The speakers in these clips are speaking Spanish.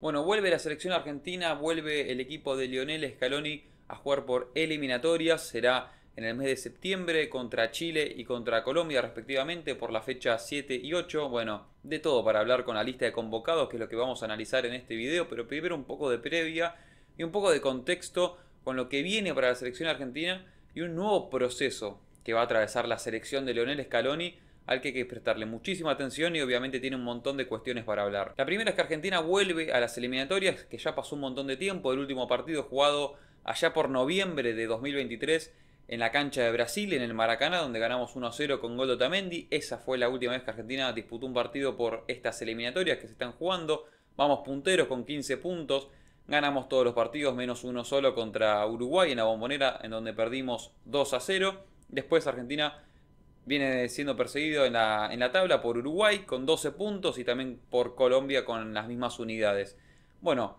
Bueno, vuelve la selección argentina, vuelve el equipo de Lionel Scaloni a jugar por eliminatorias. Será en el mes de septiembre contra Chile y contra Colombia respectivamente por la fecha 7 y 8. Bueno, de todo para hablar con la lista de convocados, que es lo que vamos a analizar en este video, pero primero un poco de previa y un poco de contexto con lo que viene para la selección argentina y un nuevo proceso que va a atravesar la selección de Leonel Scaloni al que hay que prestarle muchísima atención y obviamente tiene un montón de cuestiones para hablar. La primera es que Argentina vuelve a las eliminatorias, que ya pasó un montón de tiempo, el último partido jugado allá por noviembre de 2023 en la cancha de Brasil, en el Maracaná, donde ganamos 1-0 con gol de Esa fue la última vez que Argentina disputó un partido por estas eliminatorias que se están jugando. Vamos punteros con 15 puntos. Ganamos todos los partidos menos uno solo contra Uruguay en la bombonera, en donde perdimos 2 a 0. Después Argentina Viene siendo perseguido en la, tabla por Uruguay con 12 puntos y también por Colombia con las mismas unidades. Bueno,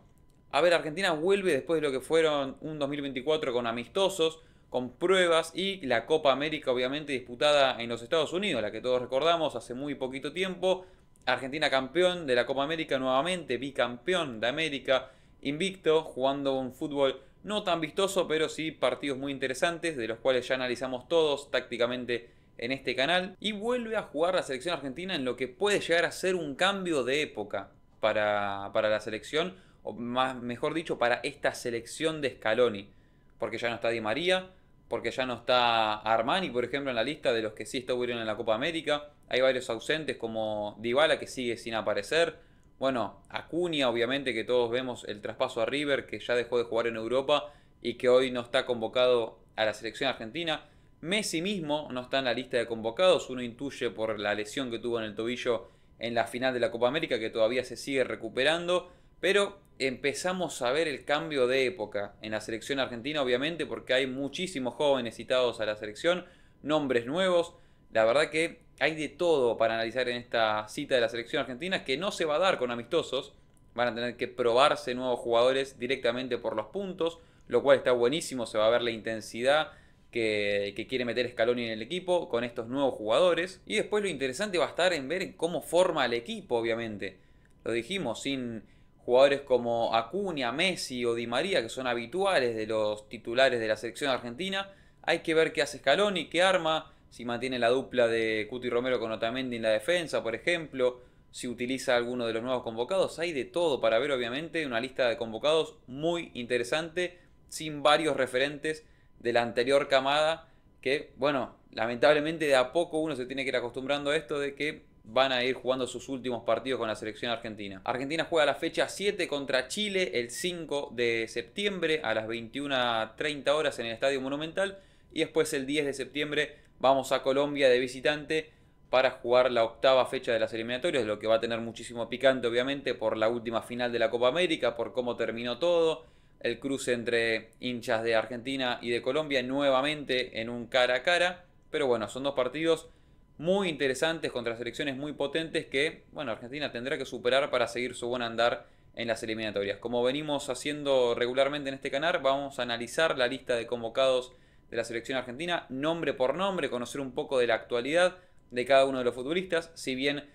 a ver, Argentina vuelve después de lo que fueron un 2024 con amistosos, con pruebas y la Copa América obviamente disputada en los Estados Unidos, la que todos recordamos hace muy poquito tiempo. Argentina campeón de la Copa América nuevamente, bicampeón de América, invicto, jugando un fútbol no tan vistoso, pero sí partidos muy interesantes, de los cuales ya analizamos todos tácticamente en este canal y vuelve a jugar la selección argentina en lo que puede llegar a ser un cambio de época para, la selección, o más, mejor dicho, para esta selección de Scaloni, porque ya no está Di María, porque ya no está Armani, por ejemplo, en la lista de los que sí estuvieron en la Copa América. Hay varios ausentes como Dybala que sigue sin aparecer. Bueno, Acuña, obviamente, que todos vemos el traspaso a River, que ya dejó de jugar en Europa y que hoy no está convocado a la selección argentina. Messi mismo no está en la lista de convocados, uno intuye por la lesión que tuvo en el tobillo en la final de la Copa América que todavía se sigue recuperando, pero empezamos a ver el cambio de época en la selección argentina, obviamente, porque hay muchísimos jóvenes citados a la selección, nombres nuevos, la verdad que hay de todo para analizar en esta cita de la selección argentina que no se va a dar con amistosos, van a tener que probarse nuevos jugadores directamente por los puntos, lo cual está buenísimo, se va a ver la intensidad, que, quiere meter Scaloni en el equipo con estos nuevos jugadores. Y después lo interesante va a estar en ver cómo forma el equipo, obviamente. Lo dijimos, sin jugadores como Acuña, Messi o Di María, que son habituales de los titulares de la selección argentina. Hay que ver qué hace Scaloni, qué arma, si mantiene la dupla de Cuti Romero con Otamendi en la defensa, por ejemplo. Si utiliza alguno de los nuevos convocados, hay de todo para ver, obviamente, una lista de convocados muy interesante, sin varios referentes de la anterior camada, que bueno, lamentablemente de a poco uno se tiene que ir acostumbrando a esto de que van a ir jugando sus últimos partidos con la selección argentina. Argentina juega la fecha 7 contra Chile el 5 de septiembre a las 21.30 horas en el Estadio Monumental y después el 10 de septiembre vamos a Colombia de visitante para jugar la octava fecha de las eliminatorias, lo que va a tener muchísimo picante obviamente por la última final de la Copa América, por cómo terminó todo el cruce entre hinchas de Argentina y de Colombia nuevamente en un cara a cara. Pero bueno, son dos partidos muy interesantes contra selecciones muy potentes que, bueno, Argentina tendrá que superar para seguir su buen andar en las eliminatorias. Como venimos haciendo regularmente en este canal, vamos a analizar la lista de convocados de la selección argentina, nombre por nombre, conocer un poco de la actualidad de cada uno de los futbolistas, si bien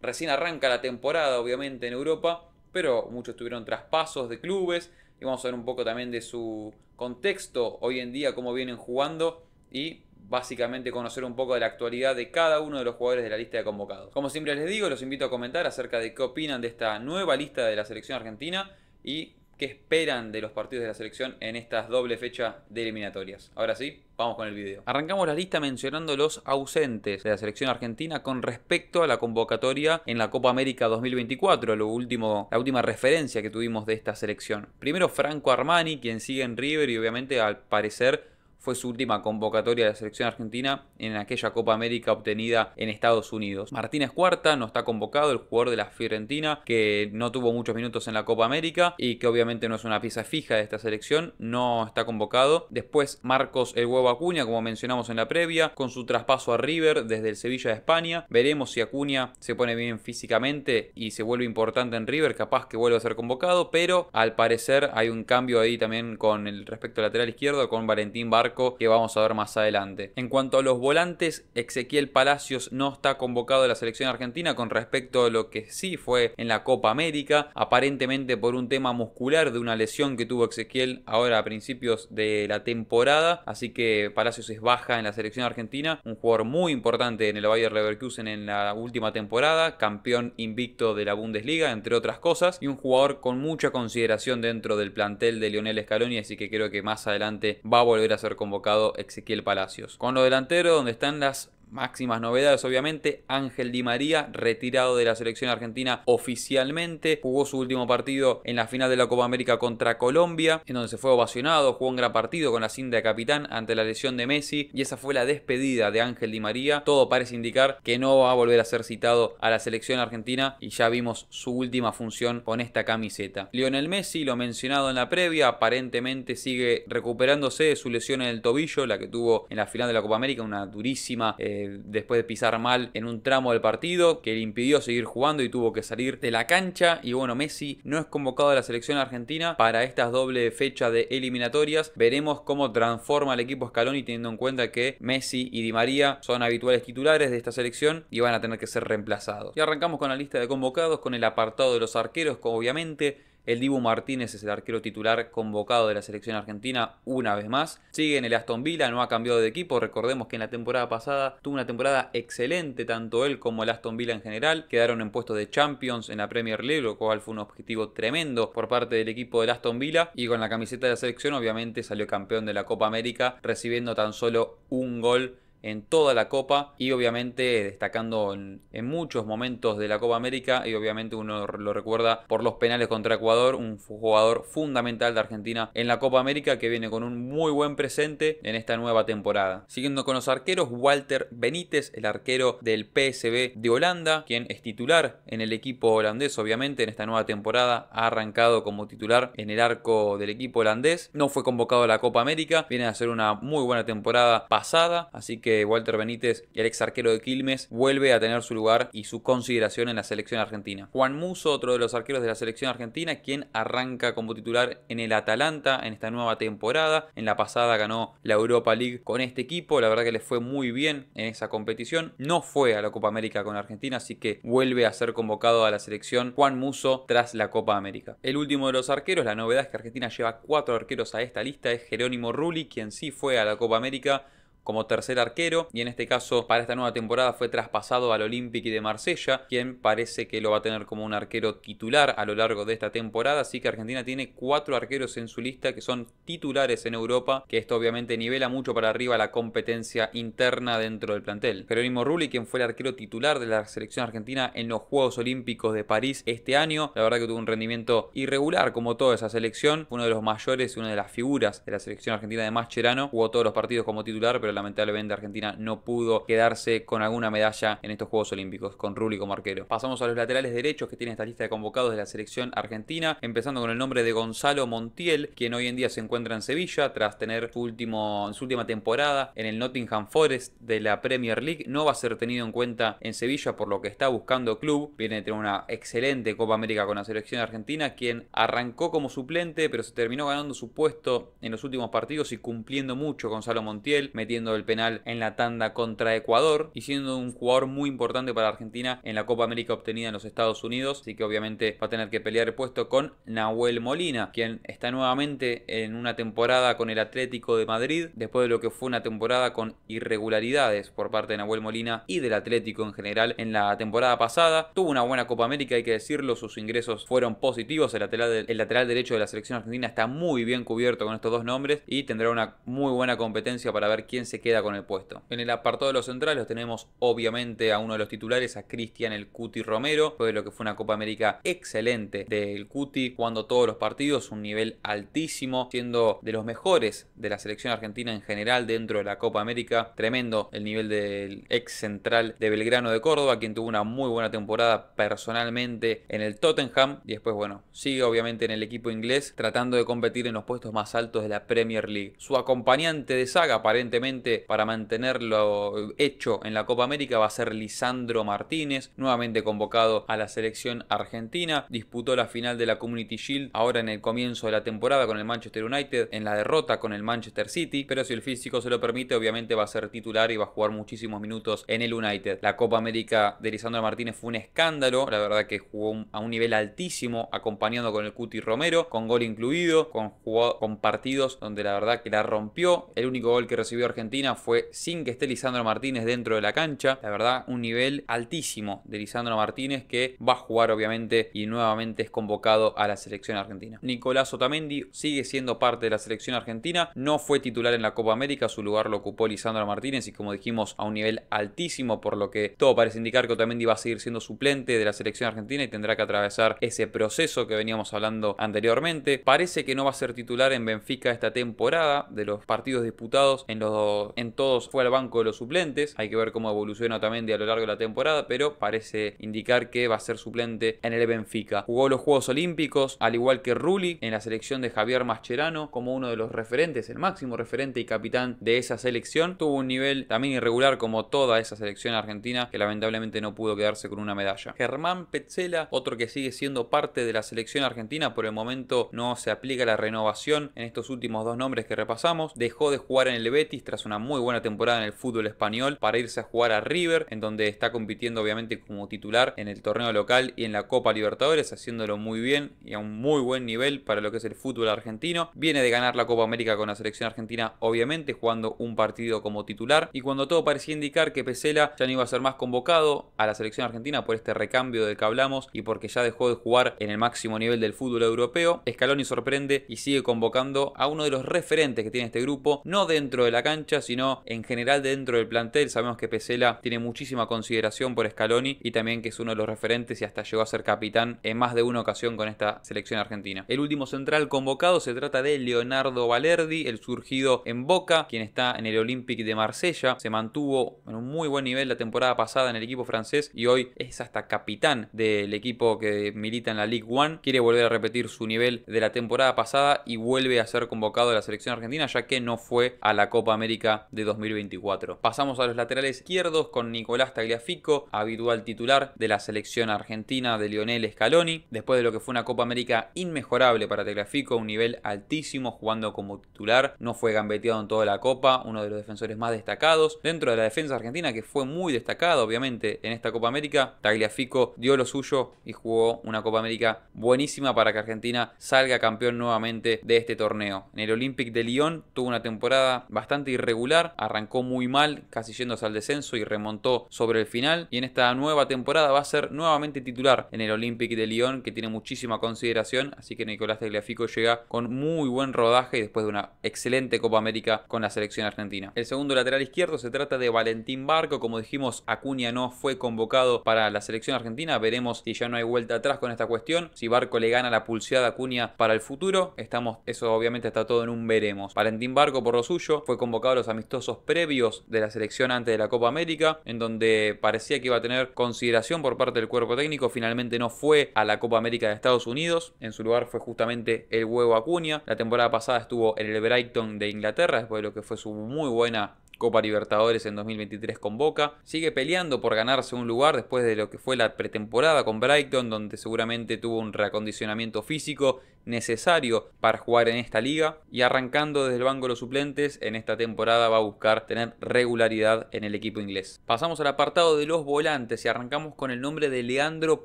recién arranca la temporada obviamente en Europa, pero muchos tuvieron traspasos de clubes, y vamos a ver un poco también de su contexto hoy en día, cómo vienen jugando y básicamente conocer un poco de la actualidad de cada uno de los jugadores de la lista de convocados. Como siempre les digo, los invito a comentar acerca de qué opinan de esta nueva lista de la selección argentina y qué esperan de los partidos de la selección en estas doble fecha de eliminatorias. Ahora sí, vamos con el video. Arrancamos la lista mencionando los ausentes de la selección argentina con respecto a la convocatoria en la Copa América 2024, lo último, la última referencia que tuvimos de esta selección. Primero Franco Armani, quien sigue en River y obviamente al parecer fue su última convocatoria de la selección argentina en aquella Copa América obtenida en Estados Unidos. Martínez Cuarta no está convocado, el jugador de la Fiorentina que no tuvo muchos minutos en la Copa América y que obviamente no es una pieza fija de esta selección, no está convocado. Después Marcos El Huevo Acuña, como mencionamos en la previa, con su traspaso a River desde el Sevilla de España. Veremos si Acuña se pone bien físicamente y se vuelve importante en River, capaz que vuelva a ser convocado, pero al parecer hay un cambio ahí también con el respecto al lateral izquierdo, con Valentín Barca, que vamos a ver más adelante. En cuanto a los volantes, Ezequiel Palacios no está convocado a la selección argentina con respecto a lo que sí fue en la Copa América, aparentemente por un tema muscular de una lesión que tuvo Ezequiel ahora a principios de la temporada, así que Palacios es baja en la selección argentina, un jugador muy importante en el Bayer Leverkusen en la última temporada, campeón invicto de la Bundesliga, entre otras cosas, y un jugador con mucha consideración dentro del plantel de Lionel Scaloni, así que creo que más adelante va a volver a ser convocado Ezequiel Palacios. Con lo delantero, donde están las máximas novedades obviamente, Ángel Di María retirado de la selección argentina oficialmente, jugó su último partido en la final de la Copa América contra Colombia, en donde se fue ovacionado, jugó un gran partido con la cinta de capitán ante la lesión de Messi y esa fue la despedida de Ángel Di María, todo parece indicar que no va a volver a ser citado a la selección argentina y ya vimos su última función con esta camiseta. Lionel Messi, lo mencionado en la previa, aparentemente sigue recuperándose de su lesión en el tobillo, la que tuvo en la final de la Copa América, una durísima eh, eh, después de pisar mal en un tramo del partido que le impidió seguir jugando y tuvo que salir de la cancha. Y bueno, Messi no es convocado a la selección argentina para estas doble fecha de eliminatorias. Veremos cómo transforma el equipo Scaloni teniendo en cuenta que Messi y Di María son habituales titulares de esta selección y van a tener que ser reemplazados. Y arrancamos con la lista de convocados, con el apartado de los arqueros, obviamente. El Dibu Martínez es el arquero titular convocado de la selección argentina una vez más. Sigue en el Aston Villa, no ha cambiado de equipo. Recordemos que en la temporada pasada tuvo una temporada excelente, tanto él como el Aston Villa en general. Quedaron en puestos de Champions en la Premier League, lo cual fue un objetivo tremendo por parte del equipo del Aston Villa. Y con la camiseta de la selección, obviamente salió campeón de la Copa América, recibiendo tan solo un gol en toda la Copa y obviamente destacando en, muchos momentos de la Copa América y obviamente uno lo recuerda por los penales contra Ecuador, un jugador fundamental de Argentina en la Copa América que viene con un muy buen presente en esta nueva temporada. Siguiendo con los arqueros, Walter Benítez, el arquero del PSB de Holanda, quien es titular en el equipo holandés obviamente en esta nueva temporada, ha arrancado como titular en el arco del equipo holandés, no fue convocado a la Copa América, viene a ser una muy buena temporada pasada, así que Walter Benítez, el ex arquero de Quilmes, vuelve a tener su lugar y su consideración en la selección argentina. Juan Muso, otro de los arqueros de la selección argentina, quien arranca como titular en el Atalanta en esta nueva temporada. En la pasada ganó la Europa League con este equipo, la verdad que le fue muy bien en esa competición. No fue a la Copa América con Argentina, así que vuelve a ser convocado a la selección Juan Muso tras la Copa América. El último de los arqueros, la novedad es que Argentina lleva cuatro arqueros a esta lista, es Jerónimo Rulli, quien sí fue a la Copa América como tercer arquero y en este caso para esta nueva temporada fue traspasado al Olympique de Marsella, quien parece que lo va a tener como un arquero titular a lo largo de esta temporada, así que Argentina tiene cuatro arqueros en su lista que son titulares en Europa, que esto obviamente nivela mucho para arriba la competencia interna dentro del plantel. Jerónimo Rulli, quien fue el arquero titular de la selección argentina en los Juegos Olímpicos de París este año, la verdad que tuvo un rendimiento irregular como toda esa selección, uno de los mayores, y una de las figuras de la selección argentina de Mascherano, jugó todos los partidos como titular, pero lamentablemente Argentina no pudo quedarse con alguna medalla en estos Juegos Olímpicos, con Rulli como arquero. Pasamos a los laterales derechos que tiene esta lista de convocados de la selección argentina, empezando con el nombre de Gonzalo Montiel, quien hoy en día se encuentra en Sevilla tras tener su, último, su última temporada en el Nottingham Forest de la Premier League. No va a ser tenido en cuenta en Sevilla por lo que está buscando club. Viene de tener una excelente Copa América con la selección argentina, quien arrancó como suplente, pero se terminó ganando su puesto en los últimos partidos y cumpliendo mucho Gonzalo Montiel, metiendo el penal en la tanda contra Ecuador y siendo un jugador muy importante para Argentina en la Copa América obtenida en los Estados Unidos. Así que obviamente va a tener que pelear el puesto con Nahuel Molina, quien está nuevamente en una temporada con el Atlético de Madrid, después de lo que fue una temporada con irregularidades por parte de Nahuel Molina y del Atlético en general en la temporada pasada. Tuvo una buena Copa América, hay que decirlo, sus ingresos fueron positivos, el lateral, el lateral derecho de la selección argentina está muy bien cubierto con estos dos nombres y tendrá una muy buena competencia para ver quién se se queda con el puesto. En el apartado de los centrales tenemos obviamente a uno de los titulares, a Cristian el Cuti Romero, de lo que fue una Copa América excelente del Cuti, jugando todos los partidos, un nivel altísimo, siendo de los mejores de la selección argentina en general dentro de la Copa América. Tremendo el nivel del ex central de Belgrano de Córdoba, quien tuvo una muy buena temporada personalmente en el Tottenham y después, bueno, sigue obviamente en el equipo inglés tratando de competir en los puestos más altos de la Premier League. Su acompañante de saga aparentemente para mantenerlo hecho en la Copa América va a ser Lisandro Martínez, nuevamente convocado a la selección argentina. Disputó la final de la Community Shield ahora en el comienzo de la temporada con el Manchester United, en la derrota con el Manchester City, pero si el físico se lo permite, obviamente va a ser titular y va a jugar muchísimos minutos en el United. La Copa América de Lisandro Martínez fue un escándalo, la verdad que jugó a un nivel altísimo, acompañando con el Cuti Romero, con gol incluido, con, con partidos donde la verdad que la rompió. El único gol que recibió Argentina fue sin que esté Lisandro Martínez dentro de la cancha. La verdad, un nivel altísimo de Lisandro Martínez que va a jugar obviamente y nuevamente es convocado a la selección argentina. Nicolás Otamendi sigue siendo parte de la selección argentina, no fue titular en la Copa América, su lugar lo ocupó Lisandro Martínez y como dijimos a un nivel altísimo, por lo que todo parece indicar que Otamendi va a seguir siendo suplente de la selección argentina y tendrá que atravesar ese proceso que veníamos hablando anteriormente. Parece que no va a ser titular en Benfica esta temporada, de los partidos disputados en los en todos fue al banco de los suplentes. Hay que ver cómo evoluciona de a lo largo de la temporada, pero parece indicar que va a ser suplente en el Benfica. Jugó los Juegos Olímpicos, al igual que Rulli, en la selección de Javier Mascherano, como uno de los referentes, el máximo referente y capitán de esa selección. Tuvo un nivel también irregular como toda esa selección argentina, que lamentablemente no pudo quedarse con una medalla. Germán Petzela, otro que sigue siendo parte de la selección argentina, por el momento no se aplica la renovación en estos últimos dos nombres que repasamos. Dejó de jugar en el Betis tras una una muy buena temporada en el fútbol español para irse a jugar a River, en donde está compitiendo obviamente como titular en el torneo local y en la Copa Libertadores, haciéndolo muy bien y a un muy buen nivel para lo que es el fútbol argentino. Viene de ganar la Copa América con la selección argentina, obviamente jugando un partido como titular. Y cuando todo parecía indicar que Pesela ya no iba a ser más convocado a la selección argentina por este recambio del que hablamos y porque ya dejó de jugar en el máximo nivel del fútbol europeo, Scaloni sorprende y sigue convocando a uno de los referentes que tiene este grupo, no dentro de la cancha, sino en general dentro del plantel. Sabemos que Pesela tiene muchísima consideración por Scaloni y también que es uno de los referentes y hasta llegó a ser capitán en más de una ocasión con esta selección argentina. El último central convocado se trata de Leonardo Valerdi, el surgido en Boca, quien está en el Olympique de Marsella. Se mantuvo en un muy buen nivel la temporada pasada en el equipo francés y hoy es hasta capitán del equipo que milita en la Ligue 1 Quiere volver a repetir su nivel de la temporada pasada y vuelve a ser convocado a la selección argentina ya que no fue a la Copa América de 2024. Pasamos a los laterales izquierdos con Nicolás Tagliafico, habitual titular de la selección argentina de Lionel Scaloni, después de lo que fue una Copa América inmejorable para Tagliafico, un nivel altísimo jugando como titular, no fue gambeteado en toda la Copa, uno de los defensores más destacados dentro de la defensa argentina que fue muy destacada obviamente en esta Copa América, Tagliafico dio lo suyo y jugó una Copa América buenísima para que Argentina salga campeón nuevamente de este torneo. En el Olympic de Lyon tuvo una temporada bastante irregular regular, arrancó muy mal, casi yéndose al descenso y remontó sobre el final. Y en esta nueva temporada va a ser nuevamente titular en el Olympique de Lyon, que tiene muchísima consideración. Así que Nicolás Tagliafico llega con muy buen rodaje y después de una excelente Copa América con la selección argentina. El segundo lateral izquierdo se trata de Valentín Barco. Como dijimos, Acuña no fue convocado para la selección argentina. Veremos si ya no hay vuelta atrás con esta cuestión. Si Barco le gana la pulseada a Acuña para el futuro, estamos, eso obviamente está todo en un veremos. Valentín Barco, por lo suyo, fue convocado amistosos previos de la selección antes de la Copa América, en donde parecía que iba a tener consideración por parte del cuerpo técnico, finalmente no fue a la Copa América de Estados Unidos, en su lugar fue justamente el huevo Acuña, la temporada pasada estuvo en el Brighton de Inglaterra, después de lo que fue su muy buena Copa Libertadores en 2023 con Boca. Sigue peleando por ganarse un lugar después de lo que fue la pretemporada con Brighton, donde seguramente tuvo un reacondicionamiento físico necesario para jugar en esta liga y arrancando desde el banco de los suplentes en esta temporada va a buscar tener regularidad en el equipo inglés. Pasamos al apartado de los volantes y arrancamos con el nombre de Leandro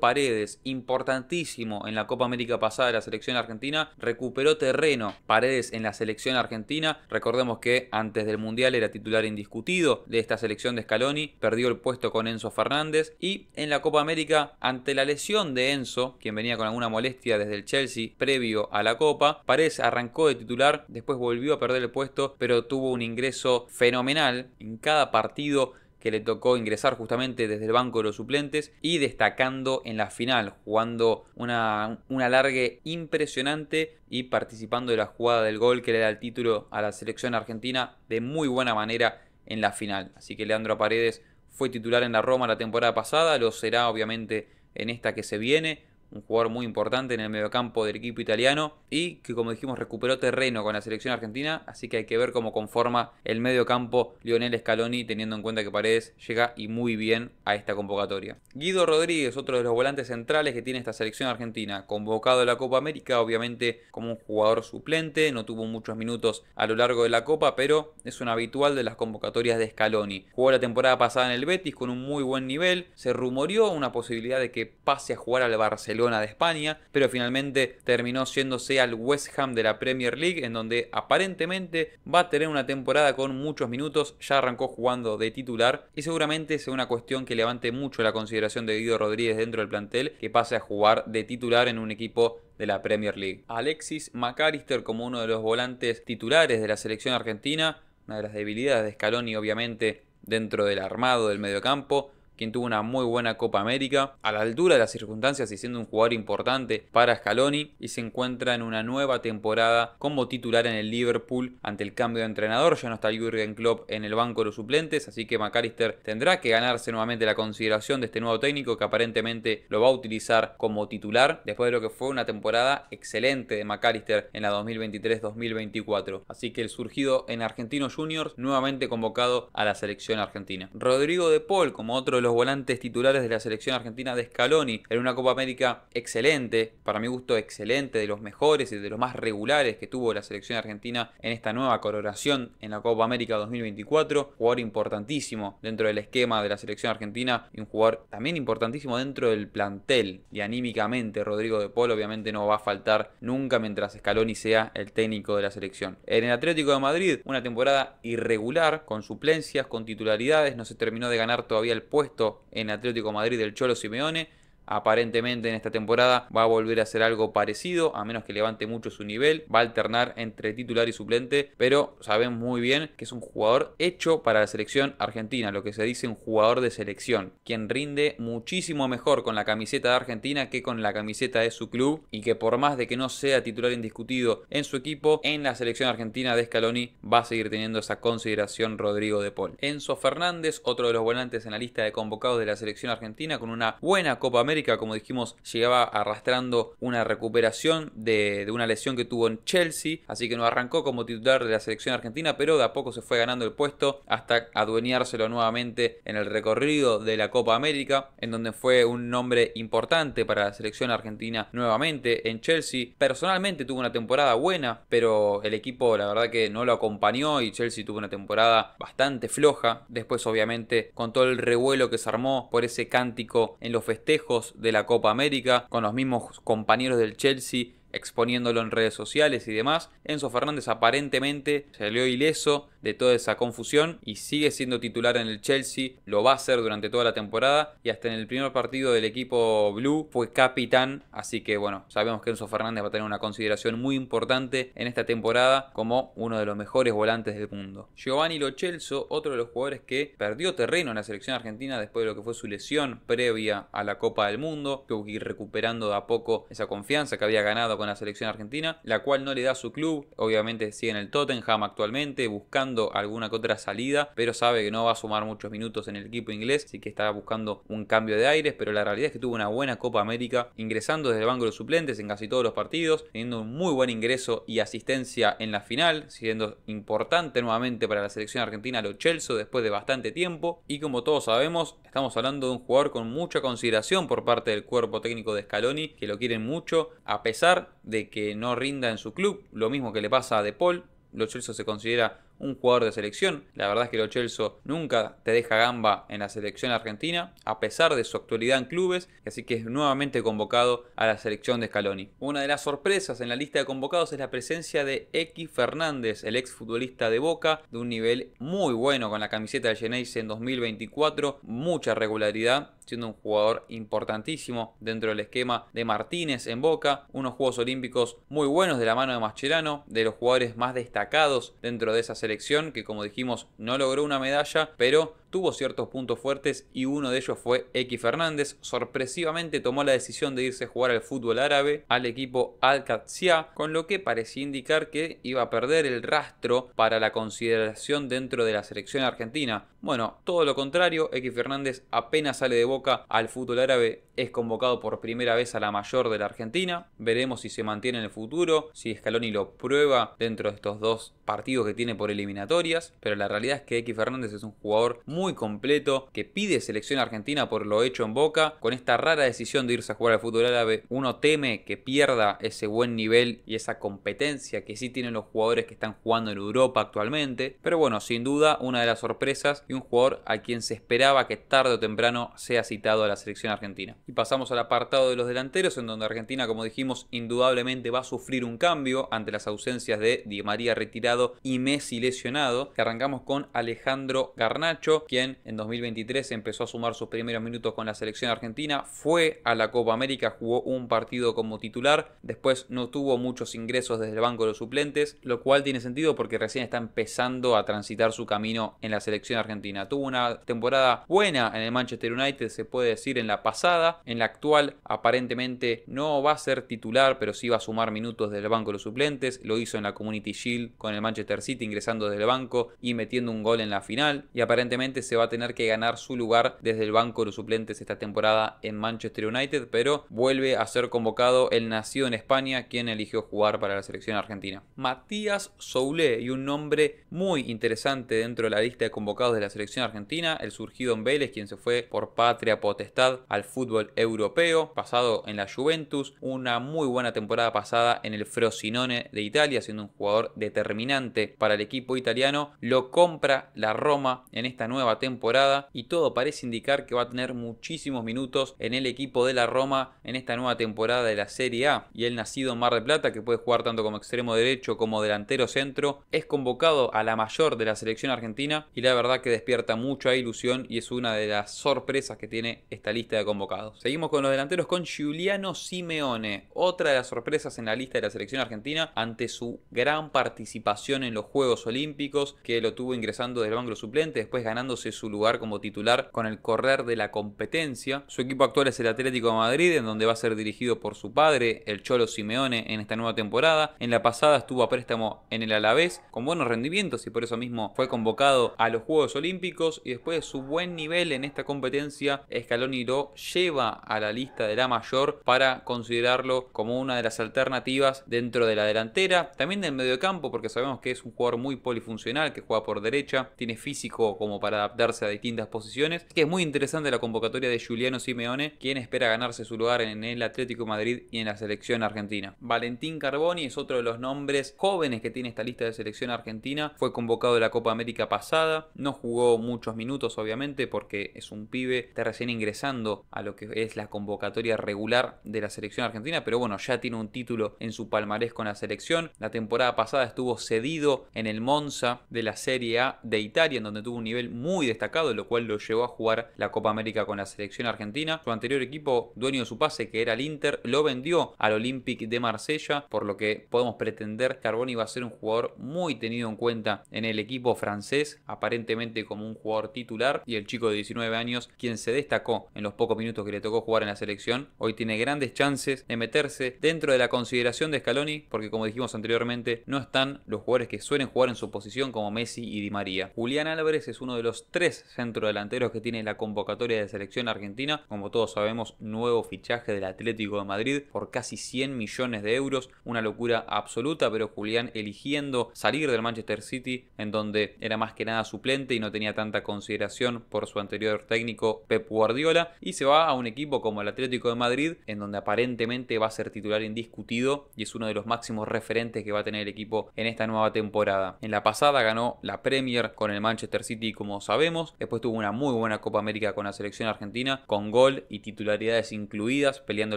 Paredes, importantísimo en la Copa América pasada de la selección argentina, recuperó terreno Paredes en la selección argentina, recordemos que antes del Mundial era titular indiscutido de esta selección de Scaloni, perdió el puesto con Enzo Fernández y en la Copa América ante la lesión de Enzo, quien venía con alguna molestia desde el Chelsea previo a la Copa. Paredes arrancó de titular, después volvió a perder el puesto, pero tuvo un ingreso fenomenal en cada partido que le tocó ingresar justamente desde el banco de los suplentes y destacando en la final, jugando una, un alargue impresionante y participando de la jugada del gol que le da el título a la selección argentina de muy buena manera en la final. Así que Leandro Paredes fue titular en la Roma la temporada pasada, lo será obviamente en esta que se viene un jugador muy importante en el mediocampo del equipo italiano y que como dijimos recuperó terreno con la selección argentina, así que hay que ver cómo conforma el mediocampo Lionel Scaloni teniendo en cuenta que Paredes llega y muy bien a esta convocatoria. Guido Rodríguez, otro de los volantes centrales que tiene esta selección argentina, convocado a la Copa América, obviamente como un jugador suplente, no tuvo muchos minutos a lo largo de la Copa, pero es un habitual de las convocatorias de Scaloni. Jugó la temporada pasada en el Betis con un muy buen nivel, se rumoreó una posibilidad de que pase a jugar al Barcelona de España, pero finalmente terminó yéndose al West Ham de la Premier League, en donde aparentemente va a tener una temporada con muchos minutos, ya arrancó jugando de titular y seguramente sea una cuestión que levante mucho la consideración de Guido Rodríguez dentro del plantel, que pase a jugar de titular en un equipo de la Premier League. Alexis McAllister como uno de los volantes titulares de la selección argentina, una de las debilidades de Scaloni obviamente dentro del armado del mediocampo, quien tuvo una muy buena Copa América, a la altura de las circunstancias y siendo un jugador importante para Scaloni y se encuentra en una nueva temporada como titular en el Liverpool ante el cambio de entrenador, ya no está Jürgen Klopp en el banco de los suplentes, así que McAllister tendrá que ganarse nuevamente la consideración de este nuevo técnico que aparentemente lo va a utilizar como titular después de lo que fue una temporada excelente de McAllister en la 2023-2024, así que el surgido en argentino Juniors nuevamente convocado a la selección argentina. Rodrigo de Paul como otro de los los volantes titulares de la selección argentina de Scaloni en una Copa América excelente, para mi gusto excelente, de los mejores y de los más regulares que tuvo la selección argentina en esta nueva coloración en la Copa América 2024. Jugador importantísimo dentro del esquema de la selección argentina y un jugador también importantísimo dentro del plantel. Y anímicamente Rodrigo de Polo obviamente no va a faltar nunca mientras Scaloni sea el técnico de la selección. En el Atlético de Madrid, una temporada irregular, con suplencias, con titularidades, no se terminó de ganar todavía el puesto en Atlético Madrid del Cholo Simeone aparentemente en esta temporada va a volver a hacer algo parecido, a menos que levante mucho su nivel, va a alternar entre titular y suplente, pero saben muy bien que es un jugador hecho para la selección argentina, lo que se dice un jugador de selección, quien rinde muchísimo mejor con la camiseta de Argentina que con la camiseta de su club y que por más de que no sea titular indiscutido en su equipo, en la selección argentina de Scaloni va a seguir teniendo esa consideración Rodrigo de Paul. Enzo Fernández, otro de los volantes en la lista de convocados de la selección argentina con una buena Copa América, como dijimos, llegaba arrastrando una recuperación de, de, una lesión que tuvo en Chelsea, así que no arrancó como titular de la selección argentina, pero de a poco se fue ganando el puesto hasta adueñárselo nuevamente en el recorrido de la Copa América, en donde fue un nombre importante para la selección argentina nuevamente en Chelsea. Personalmente tuvo una temporada buena, pero el equipo la verdad que no lo acompañó y Chelsea tuvo una temporada bastante floja. Después obviamente con todo el revuelo que se armó por ese cántico en los festejos de la Copa América, con los mismos compañeros del Chelsea exponiéndolo en redes sociales y demás. Enzo Fernández aparentemente salió ileso de toda esa confusión y sigue siendo titular en el Chelsea, lo va a ser durante toda la temporada y hasta en el primer partido del equipo Blue fue capitán, así que bueno, sabemos que Enzo Fernández va a tener una consideración muy importante en esta temporada como uno de los mejores volantes del mundo. Giovanni Lochelso, otro de los jugadores que perdió terreno en la selección argentina después de lo que fue su lesión previa a la Copa del Mundo, tuvo que ir recuperando de a poco esa confianza que había ganado con la selección argentina, la cual no le da a su club, obviamente sigue en el Tottenham actualmente buscando alguna otra salida, pero sabe que no va a sumar muchos minutos en el equipo inglés, así que está buscando un cambio de aires, pero la realidad es que tuvo una buena Copa América, ingresando desde el banco de suplentes en casi todos los partidos, teniendo un muy buen ingreso y asistencia en la final, siendo importante nuevamente para la selección argentina lo Chelsea después de bastante tiempo, y como todos sabemos, estamos hablando de un jugador con mucha consideración por parte del cuerpo técnico de Scaloni, que lo quieren mucho, a pesar de que no rinda en su club, lo mismo que le pasa a De Paul, Lo Chelsea se considera un jugador de selección. La verdad es que Lo Chelsea nunca te deja gamba en la selección argentina, a pesar de su actualidad en clubes, así que es nuevamente convocado a la selección de Scaloni. Una de las sorpresas en la lista de convocados es la presencia de X Fernández, el ex futbolista de Boca, de un nivel muy bueno con la camiseta de Geneise en 2024, mucha regularidad, siendo un jugador importantísimo dentro del esquema de Martínez en Boca, unos Juegos Olímpicos muy buenos de la mano de Mascherano, de los jugadores más destacados dentro de esa selección que como dijimos no logró una medalla, pero tuvo ciertos puntos fuertes y uno de ellos fue X Fernández. Sorpresivamente tomó la decisión de irse a jugar al fútbol árabe al equipo al Qadsia, con lo que parecía indicar que iba a perder el rastro para la consideración dentro de la selección argentina. Bueno, todo lo contrario, X Fernández apenas sale de boca al fútbol árabe, es convocado por primera vez a la mayor de la Argentina. Veremos si se mantiene en el futuro, si Scaloni lo prueba dentro de estos dos partidos que tiene por eliminatorias, pero la realidad es que X Fernández es un jugador muy muy completo, que pide selección argentina por lo hecho en Boca. Con esta rara decisión de irse a jugar al fútbol árabe, uno teme que pierda ese buen nivel y esa competencia que sí tienen los jugadores que están jugando en Europa actualmente. Pero bueno, sin duda, una de las sorpresas y un jugador a quien se esperaba que tarde o temprano sea citado a la selección argentina. Y pasamos al apartado de los delanteros, en donde Argentina, como dijimos, indudablemente va a sufrir un cambio ante las ausencias de Di María retirado y Messi lesionado. Que arrancamos con Alejandro Garnacho, quien en 2023 empezó a sumar sus primeros minutos con la selección argentina, fue a la Copa América, jugó un partido como titular, después no tuvo muchos ingresos desde el banco de los suplentes, lo cual tiene sentido porque recién está empezando a transitar su camino en la selección argentina. Tuvo una temporada buena en el Manchester United, se puede decir en la pasada, en la actual aparentemente no va a ser titular, pero sí va a sumar minutos desde el banco de los suplentes, lo hizo en la Community Shield con el Manchester City ingresando desde el banco y metiendo un gol en la final y aparentemente se va a tener que ganar su lugar desde el banco de los suplentes esta temporada en Manchester United, pero vuelve a ser convocado el nacido en España, quien eligió jugar para la selección argentina. Matías Soule y un nombre muy interesante dentro de la lista de convocados de la selección argentina, el surgido en Vélez, quien se fue por patria potestad al fútbol europeo, pasado en la Juventus, una muy buena temporada pasada en el Frosinone de Italia, siendo un jugador determinante para el equipo italiano, lo compra la Roma en esta nueva temporada y todo parece indicar que va a tener muchísimos minutos en el equipo de la Roma en esta nueva temporada de la Serie A. Y el nacido en Mar del Plata, que puede jugar tanto como extremo derecho como delantero centro, es convocado a la mayor de la selección argentina y la verdad que despierta mucha ilusión y es una de las sorpresas que tiene esta lista de convocados. Seguimos con los delanteros con Giuliano Simeone, otra de las sorpresas en la lista de la selección argentina ante su gran participación en los Juegos Olímpicos que lo tuvo ingresando del banco suplente, después ganando su lugar como titular con el correr de la competencia. Su equipo actual es el Atlético de Madrid, en donde va a ser dirigido por su padre, el Cholo Simeone, en esta nueva temporada. En la pasada estuvo a préstamo en el Alavés, con buenos rendimientos y por eso mismo fue convocado a los Juegos Olímpicos. Y después de su buen nivel en esta competencia, Scaloni lo lleva a la lista de la mayor para considerarlo como una de las alternativas dentro de la delantera. También del mediocampo, porque sabemos que es un jugador muy polifuncional, que juega por derecha, tiene físico como para darse a distintas posiciones. que es muy interesante la convocatoria de Juliano Simeone, quien espera ganarse su lugar en el Atlético Madrid y en la selección argentina. Valentín Carboni es otro de los nombres jóvenes que tiene esta lista de selección argentina. Fue convocado de la Copa América pasada, no jugó muchos minutos obviamente porque es un pibe, está recién ingresando a lo que es la convocatoria regular de la selección argentina, pero bueno, ya tiene un título en su palmarés con la selección. La temporada pasada estuvo cedido en el Monza de la Serie A de Italia, en donde tuvo un nivel muy destacado, lo cual lo llevó a jugar la Copa América con la selección argentina. Su anterior equipo, dueño de su pase, que era el Inter, lo vendió al Olympique de Marsella, por lo que podemos pretender que Arboni va a ser un jugador muy tenido en cuenta en el equipo francés, aparentemente como un jugador titular, y el chico de 19 años, quien se destacó en los pocos minutos que le tocó jugar en la selección, hoy tiene grandes chances de meterse dentro de la consideración de Scaloni, porque como dijimos anteriormente, no están los jugadores que suelen jugar en su posición como Messi y Di María. Julián Álvarez es uno de los tres centrodelanteros que tiene la convocatoria de selección argentina. Como todos sabemos, nuevo fichaje del Atlético de Madrid por casi 100 millones de euros. Una locura absoluta, pero Julián eligiendo salir del Manchester City, en donde era más que nada suplente y no tenía tanta consideración por su anterior técnico Pep Guardiola. Y se va a un equipo como el Atlético de Madrid, en donde aparentemente va a ser titular indiscutido y es uno de los máximos referentes que va a tener el equipo en esta nueva temporada. En la pasada ganó la Premier con el Manchester City como sabemos. Después tuvo una muy buena Copa América con la selección argentina, con gol y titularidades incluidas, peleando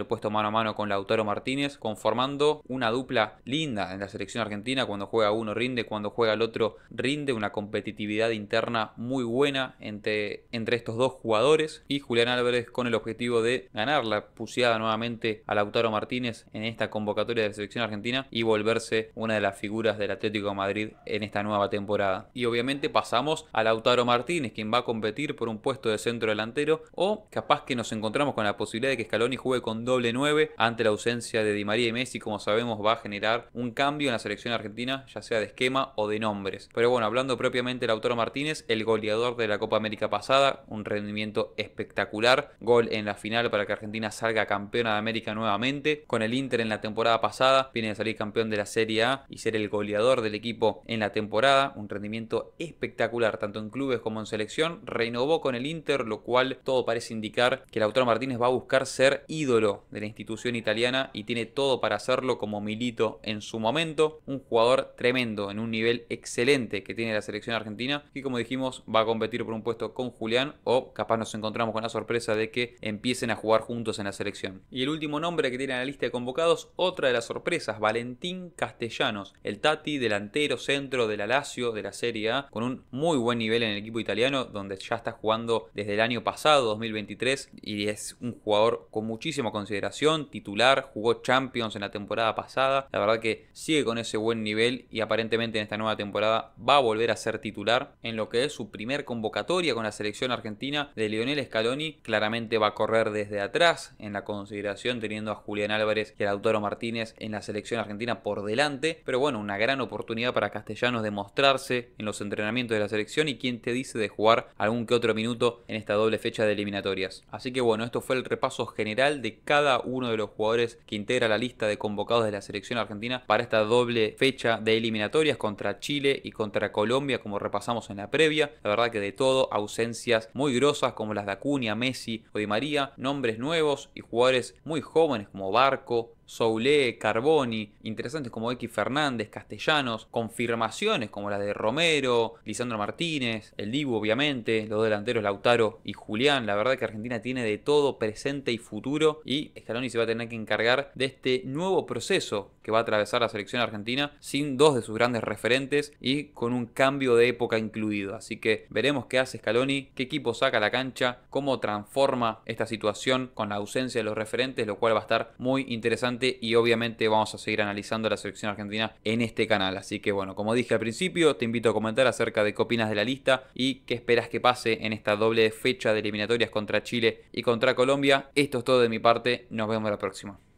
el puesto mano a mano con Lautaro Martínez, conformando una dupla linda en la selección argentina. Cuando juega uno rinde, cuando juega el otro rinde, una competitividad interna muy buena entre, entre estos dos jugadores. Y Julián Álvarez con el objetivo de ganar la puseada nuevamente a Lautaro Martínez en esta convocatoria de la selección argentina y volverse una de las figuras del Atlético de Madrid en esta nueva temporada. Y obviamente pasamos a Lautaro Martínez Martínez quien va a competir por un puesto de centro delantero o capaz que nos encontramos con la posibilidad de que Scaloni juegue con doble 9 ante la ausencia de Di María y Messi, como sabemos va a generar un cambio en la selección argentina, ya sea de esquema o de nombres. Pero bueno, hablando propiamente del autor Martínez, el goleador de la Copa América pasada, un rendimiento espectacular, gol en la final para que Argentina salga campeona de América nuevamente, con el Inter en la temporada pasada, viene de salir campeón de la Serie A y ser el goleador del equipo en la temporada, un rendimiento espectacular tanto en clubes como en selección, renovó con el Inter, lo cual todo parece indicar que el autor Martínez va a buscar ser ídolo de la institución italiana y tiene todo para hacerlo como Milito en su momento, un jugador tremendo en un nivel excelente que tiene la selección argentina y como dijimos va a competir por un puesto con Julián o capaz nos encontramos con la sorpresa de que empiecen a jugar juntos en la selección. Y el último nombre que tiene en la lista de convocados, otra de las sorpresas, Valentín Castellanos, el Tati, delantero centro de la Lazio de la Serie A, con un muy buen nivel en el equipo italiano donde ya está jugando desde el año pasado, 2023, y es un jugador con muchísima consideración, titular, jugó Champions en la temporada pasada, la verdad que sigue con ese buen nivel y aparentemente en esta nueva temporada va a volver a ser titular en lo que es su primer convocatoria con la selección argentina de Lionel Scaloni, claramente va a correr desde atrás en la consideración teniendo a Julián Álvarez y a Lautaro Martínez en la selección argentina por delante, pero bueno, una gran oportunidad para Castellanos de mostrarse en los entrenamientos de la selección y quien te dice de jugar algún que otro minuto en esta doble fecha de eliminatorias. Así que bueno, esto fue el repaso general de cada uno de los jugadores que integra la lista de convocados de la selección argentina para esta doble fecha de eliminatorias contra Chile y contra Colombia, como repasamos en la previa. La verdad que de todo, ausencias muy grosas como las de Acuña, Messi o Di María, nombres nuevos y jugadores muy jóvenes como Barco, Soule, Carboni, interesantes como X Fernández, Castellanos, confirmaciones como las de Romero, Lisandro Martínez, el Dibu obviamente, los delanteros Lautaro y Julián, la verdad que Argentina tiene de todo presente y futuro y Scaloni se va a tener que encargar de este nuevo proceso que va a atravesar la selección argentina sin dos de sus grandes referentes y con un cambio de época incluido. Así que veremos qué hace Scaloni, qué equipo saca a la cancha, cómo transforma esta situación con la ausencia de los referentes, lo cual va a estar muy interesante y obviamente vamos a seguir analizando la selección argentina en este canal. Así que bueno, como dije al principio, te invito a comentar acerca de qué opinas de la lista y qué esperas que pase en esta doble fecha de eliminatorias contra Chile y contra Colombia. Esto es todo de mi parte, nos vemos la próxima.